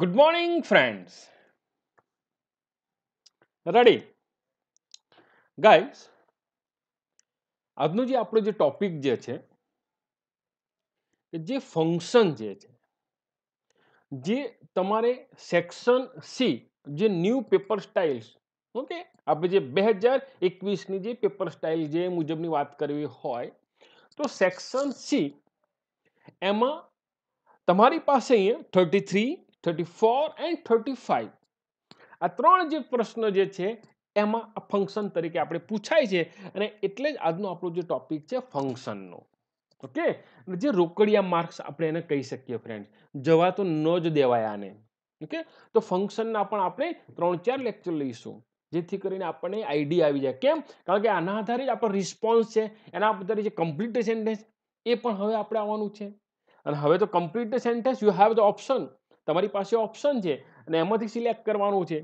Good morning friends ready guys આજનો જે આપણો જે ટોપિક જે છે જે ફંક્શન જે છે જે તમારે સેક્શન સી જે ન્યૂ પેપર સ્ટાઇલ્સ ઓકે આપણે જે બે હજાર એકવીસની જે પેપર સ્ટાઇલ જે મુજબની વાત કરવી હોય તો સેક્શન સી એમાં તમારી પાસે અહીંયા thirty three thirty four and thirty five આ ત્રણ જે પ્રશ્ન જે છે એમાં આ ફંક્શન તરીકે આપણે પૂછાય છે અને એટલે જ આજનો આપણો જે ટોપિક છે ફંક્શનનો ઓકે જે રોકડિયા માર્ક્સ આપણે એને કહી શકીએ ફ્રેન્ડ જવા તો ન જ દેવાય આને ઓકે તો ફંક્શનના પણ આપણે ત્રણ ચાર લેક્ચર લઈશું જેથી કરીને આપણને આઈડિયા આવી જાય કેમ કારણ કે આના આધારે જ આપણો રિસ્પોન્સ છે એના આધારે જે કમ્પ્લીટ સેન્ટેન્સ એ પણ હવે આપણે આવવાનું છે અને હવે તો complete sentence you have the option તમારી પાસે ઓપ્શન છે અને એમાંથી સિલેક્ટ કરવાનું છે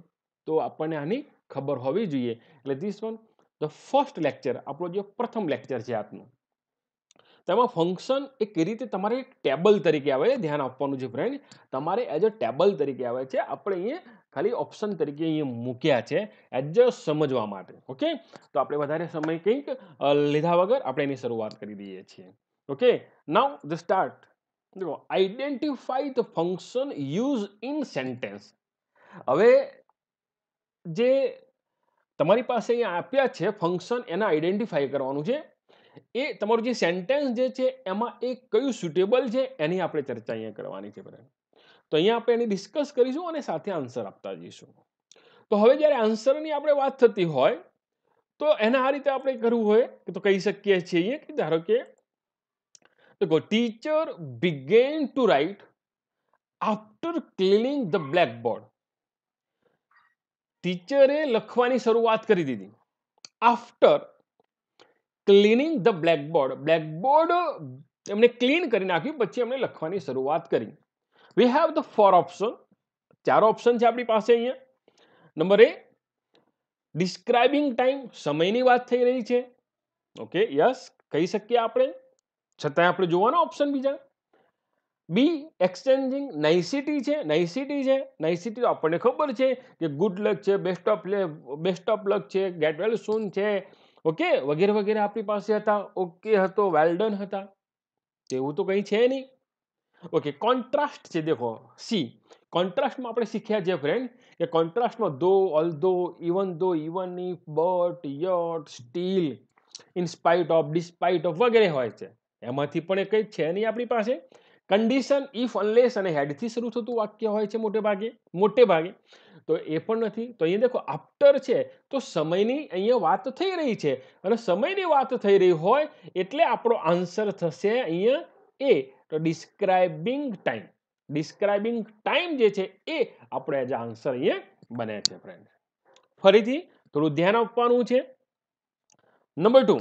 તો આપણને આની ખબર હોવી જોઈએ એટલે this one the first lecture આપણો જે પ્રથમ લેક્ચર છે આપનું તેમાં ફંક્શન એ કઈ રીતે તમારે ટેબલ તરીકે આવે છે ધ્યાન આપવાનું છે ફ્રેન્ડ તમારે એઝ અ ટેબલ તરીકે આવે છે આપણે અહીંયા ખાલી ઓપ્શન તરીકે અહીંયા મૂક્યા છે એઝ અ સમજવા માટે ઓકે તો આપણે વધારે સમય કંઈક લીધા વગર આપણે એની શરૂઆત કરી દઈએ છીએ ઓકે નાવ ધ સ્ટાર્ટ જુઓ identify the function use in sentence હવે જે તમારી પાસે અહીંયા આપ્યા છે ફંક્શન એને આઈડેન્ટિફાઈ કરવાનું છે એ તમારું જે સેન્ટેન્સ જે છે એમાં એ કયું સુટેબલ છે એની આપણે ચર્ચા અહીંયા કરવાની છે બરાબર તો અહીંયા આપણે એને ડિસ્કસ કરીશું અને સાથે આન્સર આપતા જઈશું તો હવે જ્યારે આન્સરની આપણે વાત થતી હોય તો એને આ રીતે આપણે કરવું હોય કે તો કહી શકીએ છીએ કે ધારો કે देखो teacher began to write after cleaning the blackboard ટીચરે લખવાની શરૂઆત કરી દીધી after cleaning the black board black board એમણે ક્લીન કરી નાખ્યું પછી એમણે લખવાની શરૂઆત કરી we have the four option ચાર ઓપ્શન છે આપણી પાસે અહીંયા નંબર એ ડિસ્ક્રાઇબિંગ ટાઈમ સમયની વાત થઈ રહી છે ઓકે યસ કહી શકીએ આપણે છતાંય આપણે જોવાનો ઓપ્શન બીજા બી એક્સચેન્જિંગ નાઇસિટી છે નાઇસિટી છે નાઇસિટી આપણને ખબર છે કે ગુડ લક છે બેસ્ટ ઓફ લે બેસ્ટ ઓફ લક છે ગેટ વેલ સૂન છે ઓકે વગેરે વગેરે આપણી પાસે હતા ઓકે હતો વેલ્ડન હતા તેવું તો કંઈ છે નહીં ઓકે કોન્ટ્રાસ્ટ છે દેખો સી કોન્ટ્રાસ્ટમાં આપણે શીખ્યા છે ફ્રેન્ડ કે કોન્ટ્રાસ્ટમાં ધો all although even though even if but yet still in spite of despite of વગેરે હોય છે એમાંથી પણ એ કંઈ છે નહીં આપણી પાસે કન્ડિશન ઇફ અનલેસ અને હેડથી શરૂ થતું વાક્ય હોય છે મોટે ભાગે મોટે ભાગે તો એ પણ નથી તો અહીંયા દેખો આફ્ટર છે તો સમયની અહીંયા વાત થઈ રહી છે અને સમયની વાત થઈ રહી હોય એટલે આપણો આન્સર થશે અહીંયા એ તો ડિસ્ક્રાઇબિંગ ટાઈમ ડિસ્ક્રાઇબિંગ ટાઈમ જે છે એ આપણો એઝ આન્સર અહીંયા બને છે ફ્રેન્ડ ફરીથી થોડું ધ્યાન આપવાનું છે number two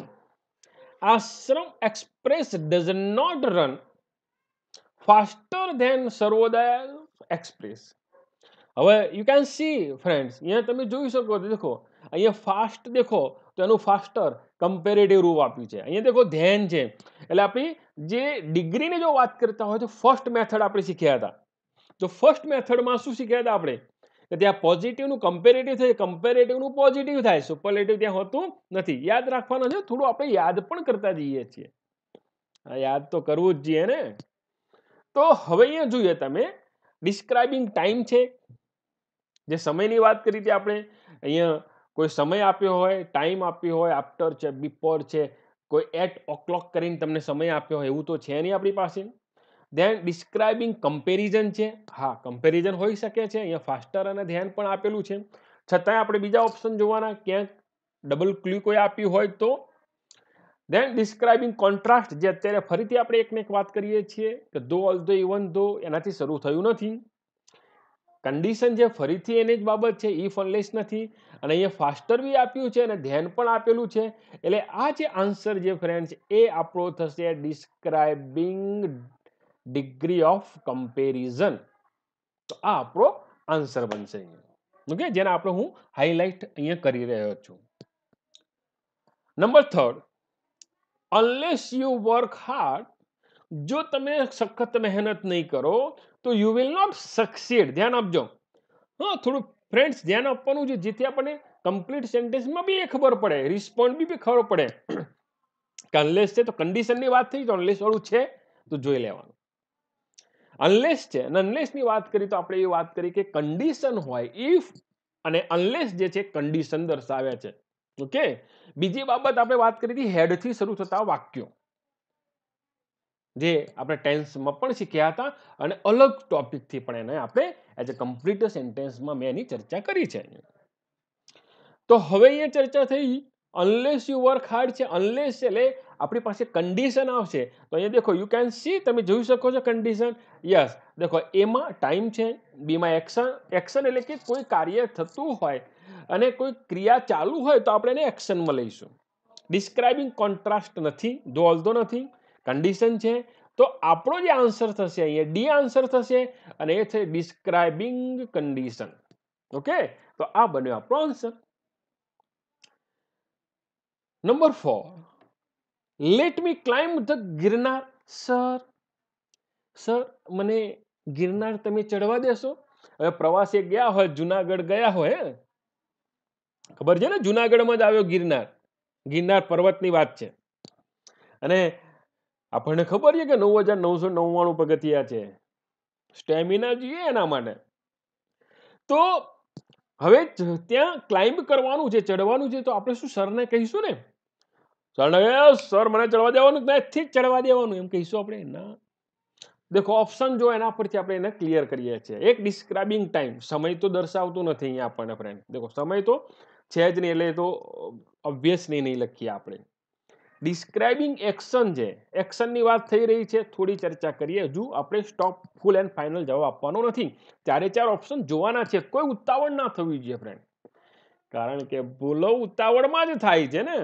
Ashram express does not run faster than sarvodaya express હવે યુ કેન સી ફ્રેન્ડ્સ અહીંયા તમે જોઈ શકો છો દેખો અહીંયા ફાસ્ટ દેખો તો એનું ફાસ્ટર કમ્પેરેટિવ રૂપ આપ્યું છે અહીંયા દેખો ધ્યાન છે એટલે આપણી જે ડિગ્રીની જો વાત કરતા હોય તો ફર્સ્ટ મેથડ આપણે શીખ્યા હતા તો ફર્સ્ટ મેથડમાં શું શીખ્યા હતા આપણે કે ત્યાં પોઝિટિવનું કમ્પેરેટિવ થાય કમ્પેરેટિવનું પોઝિટિવ થાય સુપરલેટિવ ત્યાં હોતું નથી યાદ રાખવાનું છે થોડું આપણે યાદ પણ કરતા જઈએ છીએ યાદ તો કરવું જ જોઈએ ને તો હવે અહીંયા જોઈએ તમે ડિસ્ક્રાઇબિંગ ટાઈમ છે જે સમયની વાત કરી હતી આપણે અહીંયા કોઈ સમય આપ્યો હોય ટાઈમ આપ્યો હોય આફ્ટર છે બિફોર છે કોઈ એટ ઓ ક્લોક કરીને તમને સમય આપ્યો હોય એવું તો છે નહીં આપણી પાસે ધેન ડિસ્ક્રાઇબિંગ કમ્પેરિઝન છે હા કમ્પેરિઝન હોઈ શકે છે અહીંયા ફાસ્ટર અને ધ્યાન પણ આપેલું છે છતાંય આપણે બીજા ઓપ્શન જોવાના ક્યાંક ડબલ ક્લિક કોઈ આપ્યું હોય તો ધેન ડિસ્ક્રાઇબિંગ કોન્ટ્રાસ્ટ જે અત્યારે ફરીથી આપણે એકને એક વાત કરીએ છીએ કે ધો ઓલ ધો ઇવન ધો એનાથી શરૂ થયું નથી કન્ડિશન જે ફરીથી એની જ બાબત છે ઈ ફનલેસ નથી અને અહીંયા ફાસ્ટર બી આપ્યું છે અને ધ્યાન પણ આપેલું છે એટલે આ જે આન્સર જે ફ્રેન્ડ છે એ આપણો થશે ડિસ્ક્રાઇબિંગ ડિગ્રી ઓફ કમ્પેરિઝન તો આ આપણો આન્સર બનશે ઓકે જેને આપણે હું હાઈલાઇટ અહીંયા કરી રહ્યો છું number third unless you work hard જો તમે સખત મહેનત નહીં કરો તો યુ વિલ નોટ સક્સીડ ધ્યાન આપજો હા થોડું ફ્રેન્ડ્સ ધ્યાન આપવાનું છે જેથી આપણને કમ્પ્લીટ સેન્ટેન્સમાં બી એ ખબર પડે રિસ્પોન્ડ બી ખબર પડે કે અનલેસ છે તો કન્ડિશનની વાત થઈ તો અનલેસ વાળું છે તો જોઈ લેવાનું અનલેસ છે અને અનલેસની વાત કરી તો આપણે એ વાત કરી કે કન્ડિશન હોય ઇફ અને અનલેસ જે છે કન્ડિશન દર્શાવ્યા છે ઓકે બીજી બાબત આપણે વાત કરી હતી હેડથી શરૂ થતા વાક્યો જે આપણે ટેન્સમાં પણ શીખ્યા હતા અને અલગ ટોપિકથી પણ એને આપણે એઝ અ કમ્પ્લીટ સેન્ટેન્સમાં મેં એની ચર્ચા કરી છે તો હવે અહીંયા ચર્ચા થઈ અનલેસ યુ વર્ક હાર્ડ છે અનલેસ એટલે આપણી પાસે કન્ડિશન આવશે તો અહીંયા દેખો યુ કેન સી તમે જોઈ શકો છો કન્ડિશન યસ દેખો એમાં ટાઈમ છે બીમાં એક્શન એક્શન એટલે કે કોઈ કાર્ય થતું હોય અને કોઈ ક્રિયા ચાલુ હોય તો આપણે એને એક્શનમાં લઈશું ડિસ્ક્રાઇબિંગ કોન્ટ્રાસ્ટ નથી ધોલધો નથી કન્ડિશન છે તો આપણો જે આન્સર થશે અહીંયા ડી આન્સર થશે અને એ છે ડિસ્ક્રાઇબિંગ કન્ડિશન ઓકે તો આ બન્યો આપણો answer number four let me climb the Girnar sir sir મને ગિરનાર તમે ચડવા દેશો હવે પ્રવાસે ગયા હોય જુનાગઢ ગયા હોય ખબર છે ને જુનાગઢમાં જ આવ્યો ગિરનાર ગિરનાર પર્વતની વાત છે અને આપણને ખબર છે કે નવ હજાર નવસો નવ્વાણું પગથિયા છે સ્ટેમિના જોઈએ એના માટે તો હવે ત્યાં ક્લાઇમ્બ કરવાનું છે ચડવાનું છે તો આપણે શું સરને કહીશું ને ચડે સર મને ચડવા દેવાનું નથી ચડવા દેવાનું એમ કહીશું આપણે ના દેખો ઓપ્શન જો એના પરથી આપણે એને ક્લિયર કરીએ છીએ એક ડિસ્ક્રાઇબિંગ ટાઈમ સમય તો દર્શાવતો નથી અહીંયા આપણને ફ્રેન્ડ દેખો સમય તો છે જ નહીં એટલે તો ઓબ્વિયસલી નહીં લખીએ આપણે ડિસ્ક્રાઇબિંગ એક્શન છે એક્શનની વાત થઈ રહી છે થોડી ચર્ચા કરીએ હજુ આપણે સ્ટોપ ફૂલ એન્ડ ફાઇનલ જવાબ આપવાનો નથી ચારે ચાર ઓપ્શન જોવાના છે કોઈ ઉતાવળ ના થવી જોઈએ ફ્રેન્ડ કારણ કે ભૂલો ઉતાવળમાં જ થાય છે ને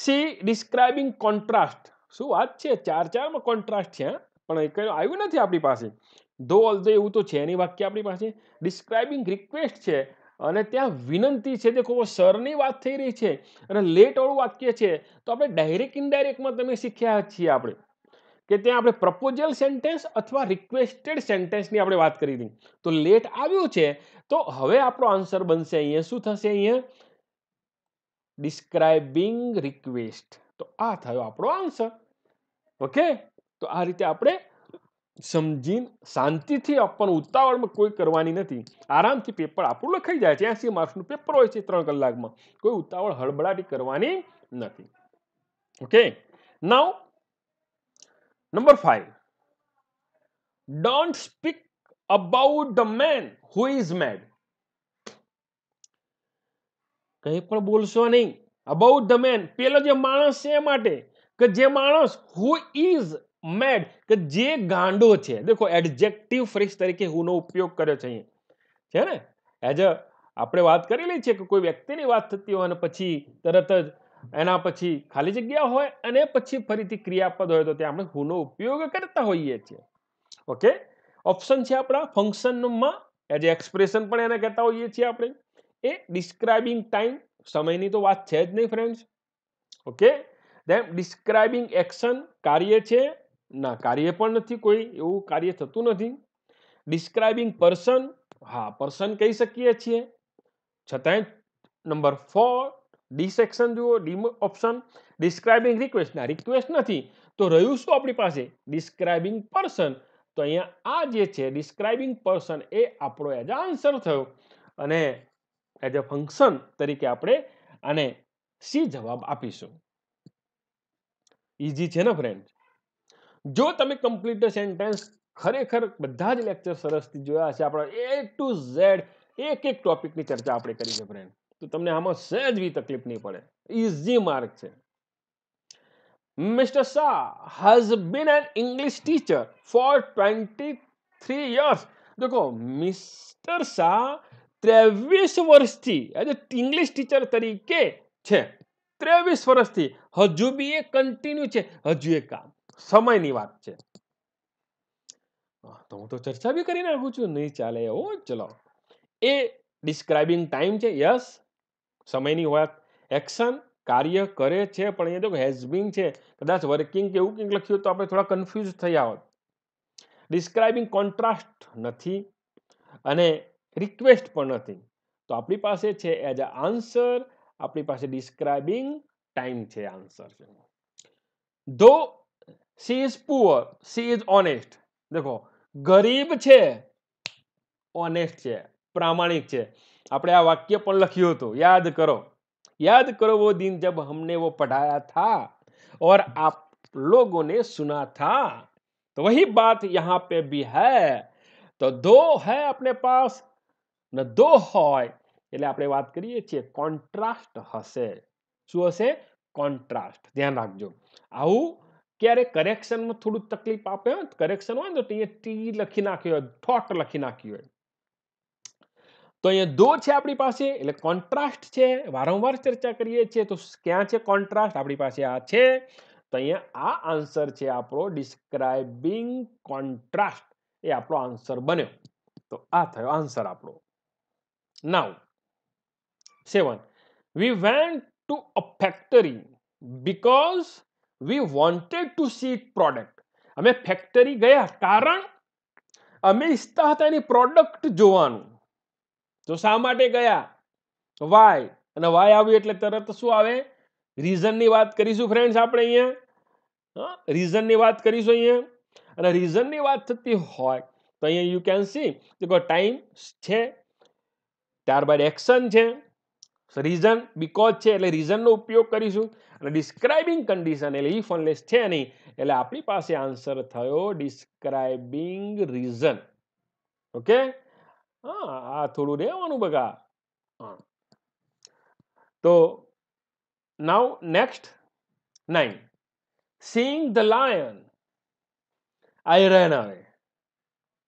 સી ડિસ્ક્રાઇબિંગ કોન્ટ્રાસ્ટ શું વાત છે ચાર ચારમાં કોન્ટ્રાસ્ટ છે પણ એ કયો આવ્યું નથી આપણી પાસે ધો ઓલ ઓલ્ધો એવું તો છે એની વાક્ય આપણી પાસે ડિસ્ક્રાઇબિંગ રિક્વેસ્ટ છે અને ત્યાં વિનંતી છે તે ખૂબ સરની વાત થઈ રહી છે અને લેટવાળું વાક્ય છે તો આપણે ડાયરેક્ટ ઇનડાયરેક્ટમાં તમે શીખ્યા છીએ આપણે કે ત્યાં આપણે પ્રપોઝલ સેન્ટેન્સ અથવા રિક્વેસ્ટેડ સેન્ટેન્સની આપણે વાત કરી હતી તો લેટ આવ્યું છે તો હવે આપણો આન્સર બનશે અહીંયા શું થશે અહીંયા ડિસ્ક્રાઇબિંગ રિક્વેસ્ટ તો આ થયો આપણો આન્સર ઓકે તો આ રીતે આપણે સમજીને શાંતિથી આપણને ઉતાવળમાં કોઈ કરવાની નથી આરામથી પેપર આપણું લખાઈ જાય છે એસી માર્ક્સનું પેપર હોય છે ત્રણ કલાકમાં કોઈ ઉતાવળ હળબડાટી કરવાની નથી okay now number five don't speak about the man who is mad કંઈ પણ બોલશો નહીં અબાઉટ ધ મેન પેલો જે માણસ છે એ માટે કે જે માણસ હુ ઇઝ મેડ કે જે ગાંડો છે દેખો એડજેક્ટિવ ફ્રેઝ તરીકે હુનો ઉપયોગ કર્યો છે અહીં છે ને એઝ અ આપણે વાત કરી લઈએ છીએ કે કોઈ વ્યક્તિની વાત થતી હોય અને પછી તરત જ એના પછી ખાલી જગ્યા હોય અને પછી ફરીથી ક્રિયાપદ હોય તો ત્યાં આપણે હુનો ઉપયોગ કરતા હોઈએ છીએ ઓકે ઓપ્શન છે આપણા ફંક્શનમાં એઝ એક્સપ્રેશન પણ એને કહેતા હોઈએ છીએ આપણે એ ડિસ્ક્રાઇબિંગ ટાઈમ સમયની તો વાત છે જ નહીં friends okay then describing action કાર્ય છે ના કાર્ય પણ નથી કોઈ એવું કાર્ય થતું નથી ડિસ્ક્રાઇબિંગ પર્સન હા પર્સન કહી શકીએ છીએ છતાંય નંબર ફોર ડી સેક્શન જુઓ ડી ઓપ્શન ડિસ્ક્રાઇબિંગ રિક્વેસ્ટ ના રિક્વેસ્ટ નથી તો રહ્યું શું આપણી પાસે ડિસ્ક્રાઇબિંગ પર્સન તો અહીંયા આ જે છે ડિસ્ક્રાઇબિંગ પર્સન એ આપણો એઝ આન્સર થયો અને એઝ અ ફંક્શન તરીકે આપણે આને સી જવાબ આપીશું ઇઝી છે ને ફ્રેન્ડ જો તમે કમ્પ્લીટ સેન્ટેન્સ ખરેખર બધા જ લેક્ચર સરસથી જોયા હશે આપણા એ ટુ ઝેડ એક એક ટોપિકની ચર્ચા આપણે કરી છે ફ્રેન્ડ તો તમને આમાં સહેજ બી તકલીફ નહીં પડે ઇઝી માર્ક છે mister Shah has been an English teacher for twenty three years દેખો મિસ્ટર શાહ ત્રેવીસ વર્ષથી એઝ ઇંગ્લિશ ટીચર તરીકે છે ત્રેવીસ વર્ષથી હજુ બી એ કન્ટિન્યુ છે હજુ એ કામ સમયની વાત છે તો હું તો ચર્ચા બી કરી નાખું છું નહીં ચાલે એવું ચલો એ ડિસ્ક્રાઇબિંગ ટાઈમ છે યસ સમયની વાત એક્શન કાર્ય કરે છે પણ એ તો હેઝ બીન છે કદાચ વર્કિંગ કે એવું કંઈક લખ્યું તો આપણે થોડા કન્ફ્યુઝ થયા હોત ડિસ્ક્રાઇબિંગ કોન્ટ્રાસ્ટ નથી અને રિક્વેસ્ટ પણ નથી તો આપણી પાસે છે એઝ અ આન્સર આપણી પાસે ડિસ્ક્રાઇબિંગ ટાઈમ છે આન્સર છે though she is poor she is honest દેખો ગરીબ છે ઓનેસ્ટ છે પ્રામાણિક છે આપણે આ વાક્ય પણ લખ્યું હતું યાદ કરો યાદ કરો વો દિન જબ હમને વો પઢાયા થા ઓર આપ લોગોને સુના થા તો વહી वही बात પે पे भी તો દો હૈ આપણે પાસ અને ધો હોય એટલે આપણે વાત કરીએ છીએ કોન્ટ્રાસ્ટ હશે શું હશે કોન્ટ્રાસ્ટ ધ્યાન રાખજો આવું ક્યારે કરેક્શનમાં થોડું તકલીફ આપે હોય કરેક્શન હોય તો અહીંયા ટી લખી નાખ્યો હોય થોટ લખી નાખ્યું હોય તો અહીંયા દો છે આપણી પાસે એટલે કોન્ટ્રાસ્ટ છે વારંવાર ચર્ચા કરીએ છીએ તો ક્યાં છે કોન્ટ્રાસ્ટ આપણી પાસે આ છે તો અહીંયા આ આન્સર છે આપણો ડિસ્ક્રાઇબિંગ કોન્ટ્રાસ્ટ એ આપણો આન્સર બન્યો તો આ થયો આન્સર આપણો Now, 7. We went to a factory because we wanted to see product. અમે ફેક્ટરી ગયા કારણ અમે ઈચ્છતા હતા એની પ્રોડક્ટ જોવાનું તો શા માટે ગયા વાય અને વાય આવ્યું એટલે તરત શું આવે રીઝનની વાત કરીશું ફ્રેન્ડ્સ આપણે અહીંયા રીઝનની વાત કરીશું અહીંયા અને રીઝનની વાત થતી હોય તો અહીંયા યુ કેન સી કે ટાઈમ છે ત્યારબાદ એક્શન છે રીઝન બીકોઝ છે એટલે રીઝનનો ઉપયોગ કરીશું અને ડિસ્ક્રાઇબિંગ કન્ડિશન એટલે ઇફ અનલેસ છે નહીં એટલે આપણી પાસે આન્સર થયો ડિસ્ક્રાઇબિંગ રીઝન ઓકે હા આ થોડું રહેવાનું બગા હા તો now next nine sing the lion I રહેન આવે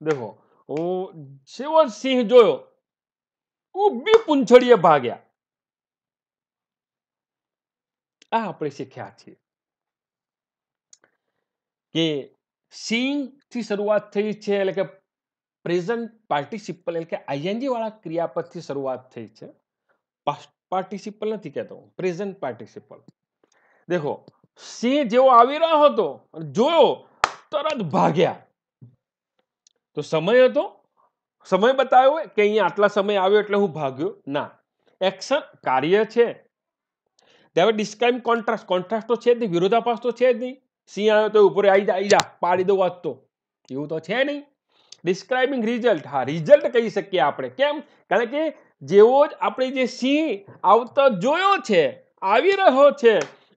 દેખો હું જેવો સિંહ જોયો ઊભી પૂંછડીએ ભાગ્યા આ આપણે શીખ્યા છીએ કે સીંગ થી શરૂઆત થઈ છે એટલે કે પ્રેઝન્ટ પાર્ટિસિપલ એટલે કે આઈએનજી વાળા ક્રિયાપદથી શરૂઆત થઈ છે પાર્ટિસિપલ નથી કહેતો પ્રેઝન્ટ પાર્ટિસિપલ દેખો સિંહ જેવો આવી રહ્યો હતો જોયો તરત ભાગ્યા તો સમય હતો સમય બતાવ્યો હોય કે અહીંયા આટલા સમય આવ્યો એટલે હું ભાગ્યો ના એક્શન કાર્ય છે ત્યારે ડિસ્કાઇમ કોન્ટ્રાસ્ટ કોન્ટ્રાસ્ટ તો છે જ નહીં વિરોધાભાસ તો છે જ નહીં સિંહ આવ્યો તો ઉપર આવી જા આવી જા પાડી દો વાત તો એવું તો છે નહીં ડિસ્ક્રાઇબિંગ રિઝલ્ટ હા રિઝલ્ટ કહી શકીએ આપણે કેમ કારણ કે જેવો જ આપણે જે સિંહ આવતો જોયો છે આવી રહ્યો છે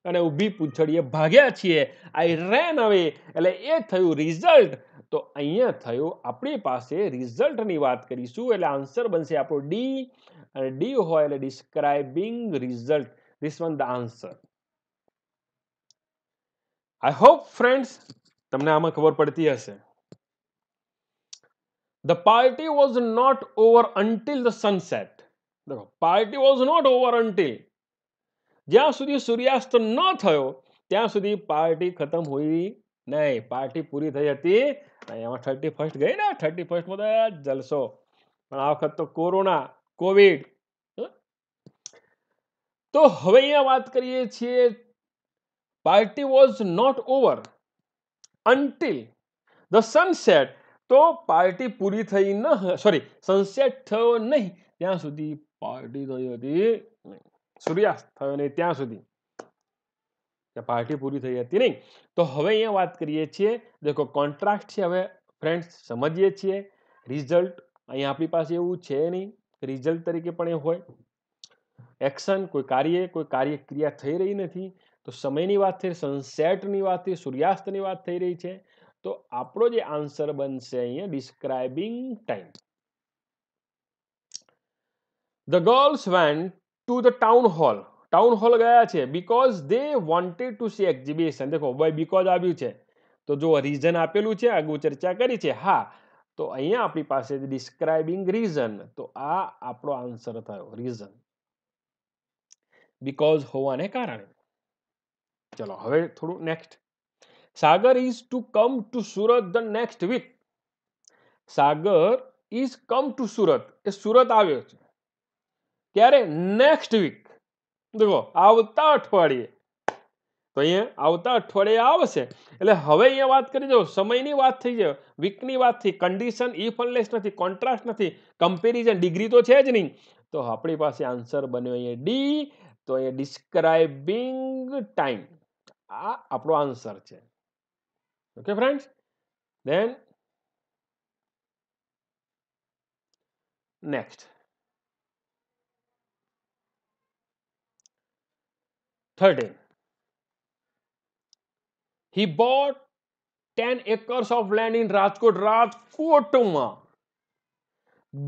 અને ઊભી પૂંછડીએ ભાગ્યા છીએ આઈ રેન હવે એટલે એ થયું રિઝલ્ટ તો અહીંયા થયું આપણી પાસે રિઝલ્ટની વાત કરીશું એટલે આન્સર બનશે આપણો ડી અને ડી હોય એટલે describing result this one the answer I hope friends તમને આમાં ખબર પડતી હશે the party was not over until the sunset દેખો party was not over until જ્યાં સુધી સૂર્યાસ્ત ન થયો ત્યાં સુધી પાર્ટી ખતમ હોય નહીં પાર્ટી પૂરી થઈ હતી એમાં થર્ટી ફર્સ્ટ ગઈ ને થર્ટી ફર્સ્ટમાં તો જલસો પણ આ વખત તો કોરોના કોવિડ તો હવે અહીંયા વાત કરીએ છીએ party was not over until the sunset તો પાર્ટી પૂરી થઈ ન સોરી સનસેટ થયો નહીં ત્યાં સુધી પાર્ટી થઈ હતી સૂર્યાસ્ત થયો નહીં ત્યાં સુધી કે પાર્ટી પૂરી થઈ હતી નહીં તો હવે અહીંયા વાત કરીએ છીએ દેખો કોન્ટ્રાક્ટ છે હવે ફ્રેન્ડ્સ સમજીએ છીએ રિઝલ્ટ અહીંયા આપણી પાસે એવું છે નહીં રિઝલ્ટ તરીકે પણ એ હોય એક્શન કોઈ કાર્ય કોઈ કાર્ય ક્રિયા થઈ રહી નથી તો સમયની વાત થઈ સનસેટની વાત થઈ સૂર્યાસ્તની વાત થઈ રહી છે તો આપણો જે આન્સર બનશે અહીંયા describing time the girls went to the town hall town hall ગયા છે because they wanted to see exhibition દેખો ભાઈ બીકોઝ આવ્યું છે તો જો રીઝન આપેલું છે આગળ ચર્ચા કરી છે હા તો અહીંયા આપણી પાસે ડિસ્ક્રાઇબિંગ રીઝન તો આ આપણો આન્સર થયો રીઝન બિકોઝ હોવાને કારણે ચલો હવે થોડું next Sagar is to come to Surat the next week Sagar is come to Surat એ સુરત આવ્યો છે ક્યારે નેક્સ્ટ વીક દેખો આવતા અઠવાડિયે તો અહીંયા આવતા અઠવાડિયે આવશે એટલે હવે અહીંયા વાત કરી દો સમયની વાત થઈ જાય વીકની વાત થઈ કન્ડિશન ઇફ નથી કોન્ટ્રાસ્ટ નથી કમ્પેરિઝન ડિગ્રી તો છે જ નહીં તો આપણી પાસે આન્સર બન્યો અહીંયા ડી તો અહીંયા ડિસ્ક્રાઇબિંગ ટાઈમ આ આપણો આન્સર છે okay friends then next 13. He bought 10 acres of land in Rajkot રાજકોટમાં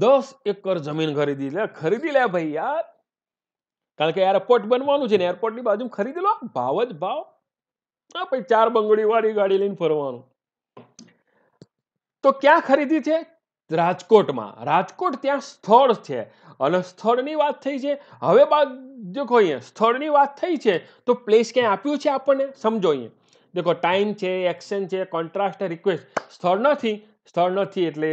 દસ એકર જમીન ખરીદી લે ખરીદી લે ભાઈ યાર કારણ કે એરપોર્ટ બનવાનું છે ને એરપોર્ટની બાજુ ખરીદી લો ભાવ જ ભાવ આ ભાઈ ચાર બંગડી વાળી ગાડી લઈને ફરવાનું તો ક્યાં ખરીદી છે રાજકોટમાં રાજકોટ ત્યાં સ્થળ છે અને સ્થળની વાત થઈ છે હવે બાદ દેખો અહીંયા સ્થળની વાત થઈ છે તો પ્લેસ ક્યાંય આપ્યું છે આપણને સમજો અહીંયા દેખો ટાઈમ છે એક્શન છે કોન્ટ્રાસ્ટ રિક્વેસ્ટ સ્થળ નથી સ્થળ નથી એટલે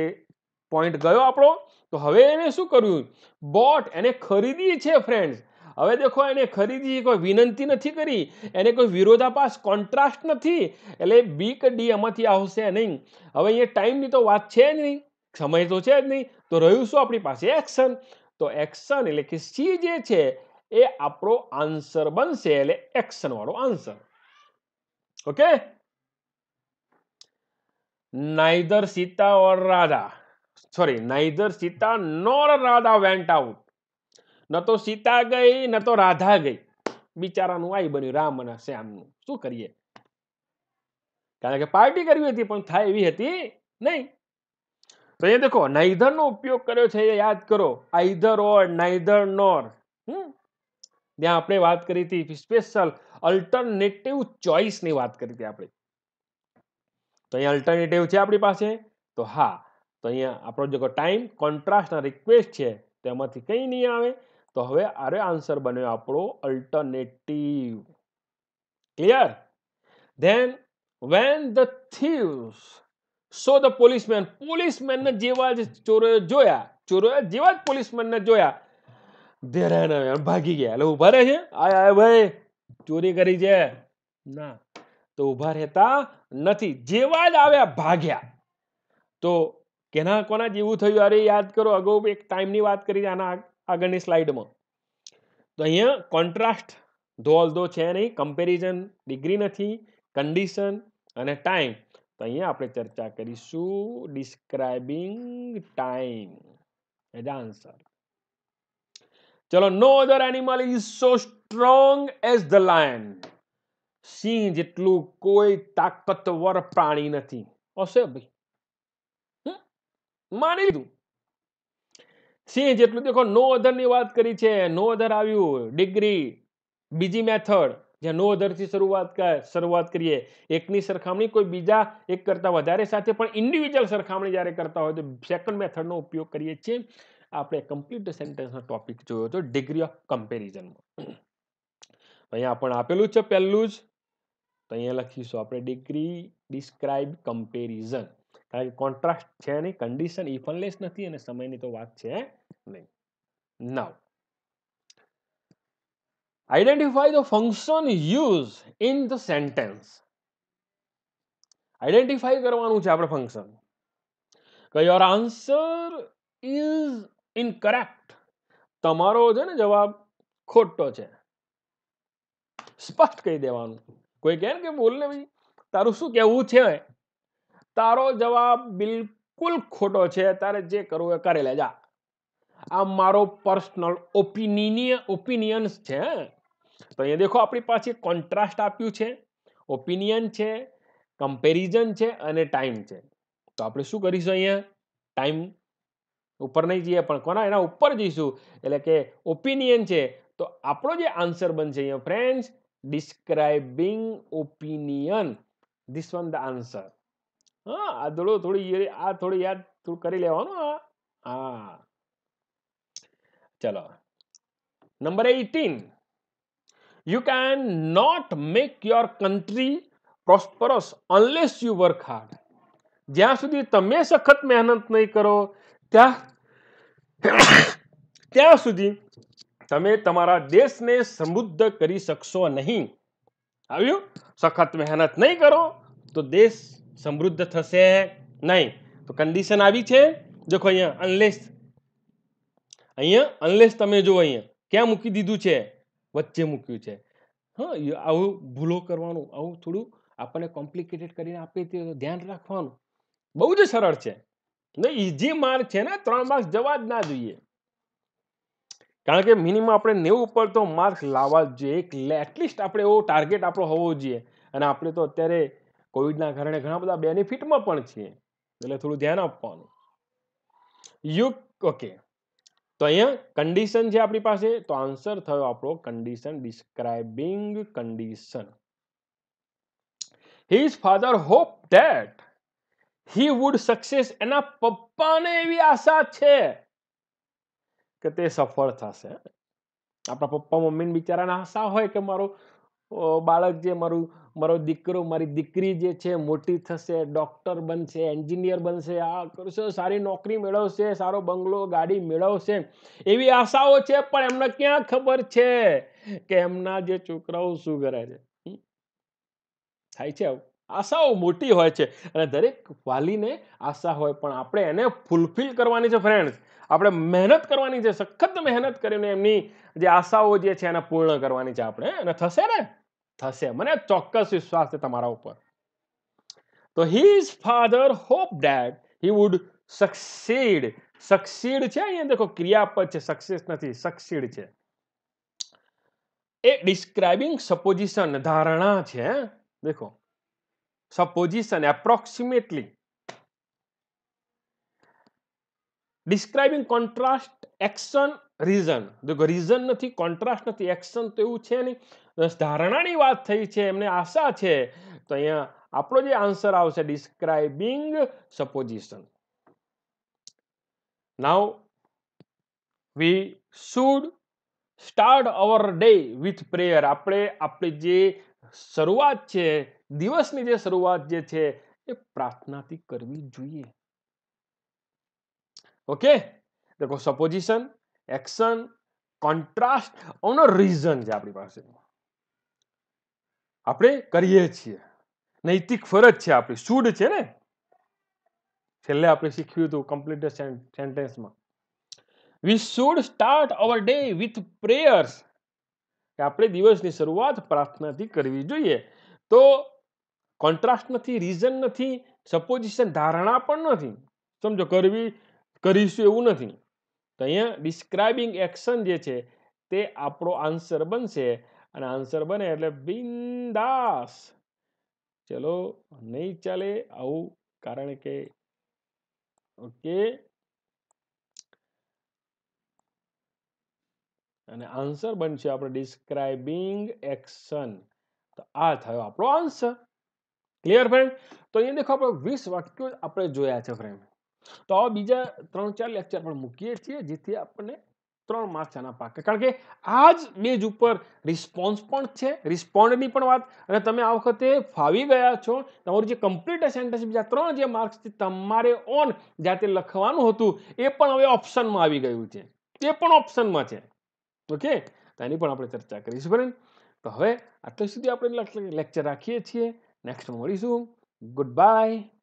પોઈન્ટ ગયો આપણો તો હવે એને શું કર્યું બોટ એને ખરીદી છે ફ્રેન્ડ્સ હવે દેખો એને ખરીદી કોઈ વિનંતી નથી કરી એને કોઈ વિરોધાભાસ કોન્ટ્રાસ્ટ નથી એટલે બી કે ડી એમાંથી આવશે નહીં હવે અહીંયા ટાઈમની તો વાત છે જ નહીં સમય તો છે જ નહીં તો રહ્યું શું આપણી પાસે એક્શન તો એક્શન એટલે કે સી જે છે એ આપણો આન્સર બનશે એટલે એક્શન વાળો answer okay neither Sita or Radha sorry neither Sita nor Radha went out ન તો સીતા ગઈ ન તો રાધા ગઈ બિચારાનું આઈ બન્યું રામ અને શ્યામનું શું કરીએ કારણ કે પાર્ટી કરવી હતી પણ થાય એવી હતી નહીં તો અહીંયા દેખો નાઇધરનો ઉપયોગ કર્યો છે યાદ કરો આઈધર ઓર નાઇધર નોર હમ ત્યાં આપણે વાત કરી હતી સ્પેશિયલ અલ્ટરનેટિવ ચોઇસની વાત કરી હતી આપણે તો અહીંયા અલ્ટરનેટિવ છે આપણી પાસે તો હા તો અહીંયા આપણો જે ટાઈમ કોન્ટ્રાસ્ટના રિક્વેસ્ટ છે તેમાંથી કંઈ નહીં આવે તો હવે આરે આન્સર બન્યો આપણો alternative clear then when the thieves saw the policeman પોલીસમેનને જેવા જ ચોરોએ જોયા ચોરોએ જેવા જ પોલીસમેનને જોયા ધેરાના ભાગી ગયા એટલે ઊભા રહે છે આય આય ભાઈ ચોરી કરી છે ના તો ઊભા રહેતા નથી જેવા જ આવ્યા ભાગ્યા તો કેના કોના જેવું થયું અરે યાદ કરો અગાઉ એક ટાઈમની વાત કરી આના આગળની સ્લાઇડમાં તો અહીંયા કોન્ટ્રાસ્ટ ધો અલધો છે નહીં કમ્પેરિઝન ડિગ્રી નથી કન્ડિશન અને ટાઈમ તો અહીંયા આપણે ચર્ચા કરીશું ડિસ્ક્રાઇબિંગ ટાઈમ એઝ આન્સર ચલો no other animal is so strong as the lion સિંહ જેટલું કોઈ તાકતવર પ્રાણી નથી હશે ભાઈ માની લીધું સિંહ જેટલું દેખો નો અધર ની વાત કરી છે નો અધર આવ્યું ડિગ્રી બીજી મેથડ જ્યાં નો અધરથી શરૂઆત શરૂઆત કરીએ એકની સરખામણી કોઈ બીજા એક કરતાં વધારે સાથે પણ ઇન્ડિવિજ્યુઅલ સરખામણી જ્યારે કરતા હોય તો સેકન્ડ મેથડનો ઉપયોગ કરીએ છીએ આપણે કમ્પ્લીટ સેન્ટેન્સનો ટોપિક જોયો હતો ડિગ્રી ઓફ કમ્પેરિઝનમાં અહીંયા પણ આપેલું છે પહેલું જ તો અહીંયા લખીશું આપણે ડિગ્રી ડિસ્ક્રાઇબ કમ્પેરિઝન કારણ કે કોન્ટ્રાસ્ટ છે નહીં કન્ડિશન ઇફનલેસ નથી અને સમયની તો વાત છે નહીં now Identify the function used in the sentence. Identify કરવાનું છે આપણે ફંક્શન કે યોર આન્સર ઇઝ ઇનકરેક્ટ તમારો છે ને જવાબ ખોટો છે સ્પષ્ટ કહી દેવાનું કોઈ કહે ને કે બોલને ભાઈ તારું શું કહેવું છે તારો જવાબ બિલકુલ ખોટો છે તારે જે કરવું એ કરી લેજા જા આ મારો પર્સનલ ઓપિનિયન ઓપિનિયન્સ છે હે તો અહીંયા દેખો આપણી પાસે કોન્ટ્રાસ્ટ આપ્યું છે ઓપિનિયન છે કમ્પેરિઝન છે અને ટાઈમ છે તો આપણે શું કરીશું અહીંયા ટાઈમ ઉપર નહીં જઈએ પણ કોના એના ઉપર જઈશું એટલે કે ઓપિનિયન છે તો આપણો જે આન્સર બનશે અહીંયા friends describing opinion this one the answer હા આ થોડું થોડી આ થોડી યાદ થોડું કરી લેવાનું આ હા ચલો number eighteen You cannot make your country prosperous unless you work hard. જ્યાં સુધી તમે સખત મહેનત નહીં કરો ત્યાં ત્યાં સુધી તમે તમારા દેશને સમૃદ્ધ કરી શકશો નહીં આવ્યું સખત મહેનત નહીં કરો તો દેશ સમૃદ્ધ થશે નહીં તો કન્ડિશન આવી છે દેખો અહીંયા અનલેસ અહીંયા અનલેસ તમે જુઓ અહીંયા ક્યાં મૂકી દીધું છે વચ્ચે મૂક્યું છે હા આવું ભૂલો કરવાનું આવું થોડું આપણને કોમ્પ્લિકેટેડ કરીને આપીએ તે ધ્યાન રાખવાનું બહુ જ સરળ છે ને ઇઝી માર્ક છે ને ત્રણ માર્ક્સ જવા જ ના જોઈએ કારણ કે મિનિમમ આપણે નેવું ઉપર તો માર્ક લાવવા જ જોઈએ એક એટલીસ્ટ આપણે એવો ટાર્ગેટ આપણો હોવો જોઈએ અને આપણે તો અત્યારે કોવિડના કારણે ઘણા બધા બેનિફિટમાં પણ છીએ એટલે થોડું ધ્યાન આપવાનું યુ ઓકે અહીંયા કન્ડિશન છે આપણી પાસે તો આન્સર થયો આપણો condition describing condition his father hope that he would success એના પપ્પાને એવી આશા છે કે તે સફળ થશે આપણા પપ્પા મમ્મીને બિચારાને આશા હોય કે મારો બાળક જે મારું મારો દીકરો મારી દીકરી જે છે મોટી થશે ડૉક્ટર બનશે એન્જિનિયર બનશે આ કરશે સારી નોકરી મેળવશે સારો બંગલો ગાડી મેળવશે એવી આશાઓ છે પણ એમને ક્યાં ખબર છે કે એમના જે છોકરાઓ શું કરે છે થાય છે આવું આશાઓ મોટી હોય છે અને દરેક વાલીને આશા હોય પણ આપણે એને ફૂલફિલ કરવાની છે ફ્રેન્ડ્સ આપણે મહેનત કરવાની છે સખત મહેનત કરીને એમની જે આશાઓ જે છે એને પૂર્ણ કરવાની છે આપણે અને થશે ને થશે મને ચોક્કસ વિશ્વાસ છે તમારા ઉપર તો his father hope that he would succeed succeed છે અહીંયા દેખો ક્રિયાપદ છે સક્સેસ નથી સક્સીડ છે એ ડિસ્ક્રાઇબિંગ સપોઝિશન ધારણા છે દેખો supposition approximately describing contrast action reason જો રીઝન નથી કોન્ટ્રાસ્ટ નથી એક્શન તો એવું છે નહીં ધારણાની વાત થઈ છે એમને આશા છે તો અહીંયા આપણો જે આન્સર આવશે describing supposition now we should start our day with prayer આપણે આપણી જે શરૂઆત છે દિવસની જે શરૂઆત જે છે એ પ્રાર્થનાથી કરવી જોઈએ ઓકે દેખો સપોઝિશન એક્શન કોન્ટ્રાસ્ટ ઓનો રીઝન છે આપણી પાસે આપણે કરીએ છીએ નૈતિક ફરજ છે આપણી સૂડ છે ને છેલ્લે આપણે શીખ્યું હતું કમ્પ્લીટ સેન્ટેન્સમાં we should start our day with prayers આપણે દિવસની શરૂઆત પ્રાર્થનાથી કરવી જોઈએ તો કોન્ટ્રાસ્ટ નથી રીઝન નથી સપોઝિશન ધારણા પણ નથી સમજો કરવી કરીશું એવું નથી તો અહીંયા ડિસ્ક્રાઇબિંગ એક્શન જે છે તે આપણો આન્સર બનશે અને આન્સર બને એટલે બિંદાસ ચલો નહીં ચાલે આવું કારણ કે ઓકે અને આન્સર બનશે આપણો ડિસ્ક્રાઇબિંગ એક્શન તો આ થયો આપણો આન્સર ક્લિયર ફ્રેન્ડ તો અહીંયા દેખો આપણે વીસ વાક્યો આપણે જોયા છે ફ્રેન્ડ તો આવા બીજા ત્રણ ચાર લેક્ચર પણ મૂકીએ છીએ જેથી આપણને ત્રણ માર્ક્સ આના પાકે કારણ કે આ જ બેજ ઉપર રિસ્પોન્સ પણ છે રિસ્પોન્ડની પણ વાત અને તમે આ વખતે ફાવી ગયા છો તમારું જે કમ્પ્લીટ સેન્ટેન્સ બીજા ત્રણ જે માર્ક્સ તમારે ઓન જાતે લખવાનું હતું એ પણ હવે ઓપ્શનમાં આવી ગયું છે તે પણ ઓપ્શનમાં છે ઓકે તો એની પણ આપણે ચર્ચા કરીશું ફ્રેન્ડ તો હવે આટલે સુધી આપણે લેક્ચર રાખીએ છીએ Next memory zoom. Goodbye.